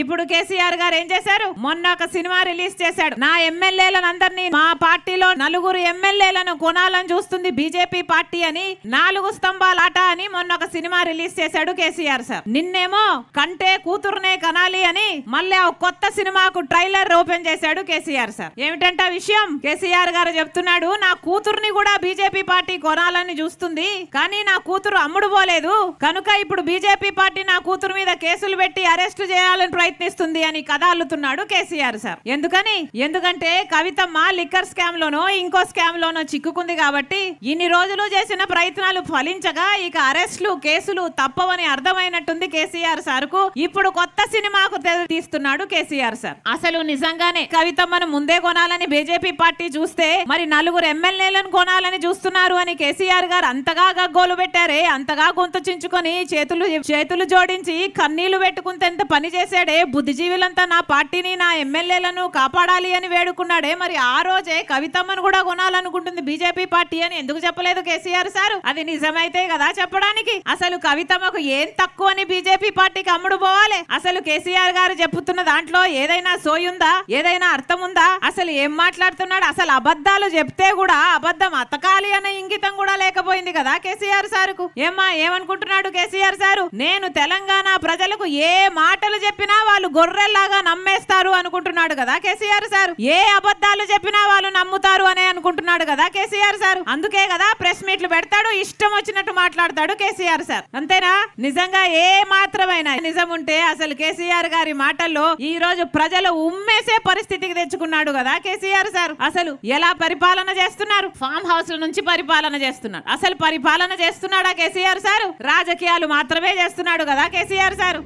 ఇప్పుడు కేసీఆర్ గారు ఏం చేశారు మొన్న ఒక సినిమా రిలీజ్ చేశాడు నా ఎమ్మెల్యేలను అందరినీ మా పార్టీలో నలుగురు ఎమ్మెల్యేలను కొనాలని చూస్తుంది బీజేపీ పార్టీ అని నాలుగు స్తంభాలాట అని మొన్న ఒక సినిమా రిలీజ్ చేశాడు కేసీఆర్ సార్ నిన్నేమో కంటే కూతురునే కనాలి అని మళ్ళీ ఒక కొత్త సినిమాకు ట్రైలర్ ఓపెన్ చేశాడు కేసీఆర్ సార్ ఏమిటంట విషయం కేసీఆర్ గారు చెప్తున్నాడు నా కూతుర్ని కూడా బీజేపీ పార్టీ కొనాలని చూస్తుంది కానీ నా కూతురు అమ్ముడు పోలేదు కనుక ఇప్పుడు బీజేపీ పార్టీ నా కూతురు మీద కేసులు పెట్టి అరెస్ట్ చేయాలని ప్రయత్నిస్తుంది అని కథ అల్లుతున్నాడు కేసీఆర్ సార్ ఎందుకని ఎందుకంటే కవితమ్మ లిక్కర్ స్కామ్ లోనో ఇంకో స్కామ్ లోనో చిక్కుకుంది కాబట్టి ఇన్ని రోజులు చేసిన ప్రయత్నాలు ఫలించగా ఇక అరెస్టులు కేసులు తప్పవని అర్థమైనట్టుంది కేసీఆర్ సార్ కు ఇప్పుడు కొత్త సినిమాకు తీస్తున్నాడు కేసీఆర్ సార్ అసలు నిజంగానే కవితమ్మను ముందే కొనాలని బీజేపీ పార్టీ చూస్తే మరి నలుగురు ఎమ్మెల్యేలను కొనాలని చూస్తున్నారు అని కేసీఆర్ గారు అంతగా గగ్గోలు పెట్టారే అంతగా గొంతు చించుకొని చేతులు చేతులు జోడించి కన్నీళ్లు పెట్టుకుంటే పని చేశాడు వేడుకున్నాడే బుద్ధిజీవులంతా నా పార్టీని నా ఎమ్మెల్యేలను కాపాడాలి అని వేడుకున్నాడే మరి ఆ రోజే కవితమ్మను కూడా కొనాలనుకుంటుంది బీజేపీ పార్టీ అని ఎందుకు చెప్పలేదు కేసీఆర్ సార్ అది నిజమైతే కదా చెప్పడానికి అసలు కవితమ్మకు ఏం తక్కువ అని బీజేపీ పార్టీకి అమ్ముడు పోవాలి అసలు కేసీఆర్ గారు చెప్పుతున్న దాంట్లో ఏదైనా సోయుందా ఏదైనా అర్థం ఉందా అసలు ఏం మాట్లాడుతున్నాడు అసలు అబద్ధాలు చెప్తే కూడా అబద్ధం అతకాలి అనే ఇంగితం కూడా లేకపోయింది కదా కేసీఆర్ సార్ కు ఏమా ఏమనుకుంటున్నాడు కేసీఆర్ సారు నేను తెలంగాణ ప్రజలకు ఏ మాటలు చెప్పినా వాళ్ళు గొర్రెల్లాగా నమ్మేస్తారు అనుకుంటున్నాడు కదా కేసీఆర్ సార్ ఏ అబద్ధాలు చెప్పినా వాళ్ళు నమ్ముతారు అనే అనుకుంటున్నాడు కదా కేసీఆర్ సార్ అందుకే కదా ప్రెస్ మీట్లు పెడతాడు ఇష్టం వచ్చినట్టు మాట్లాడతాడు కేసీఆర్ సార్ అంతేనా నిజంగా ఏ మాత్రమైనా నిజం ఉంటే అసలు కేసీఆర్ గారి మాటల్లో ఈ రోజు ప్రజలు ఉమ్మేసే పరిస్థితికి తెచ్చుకున్నాడు కదా కేసీఆర్ సార్ అసలు ఎలా పరిపాలన చేస్తున్నారు ఫామ్ హౌస్ నుంచి పరిపాలన చేస్తున్నారు అసలు పరిపాలన చేస్తున్నాడా కేసీఆర్ సార్ రాజకీయాలు మాత్రమే చేస్తున్నాడు కదా కేసీఆర్ సార్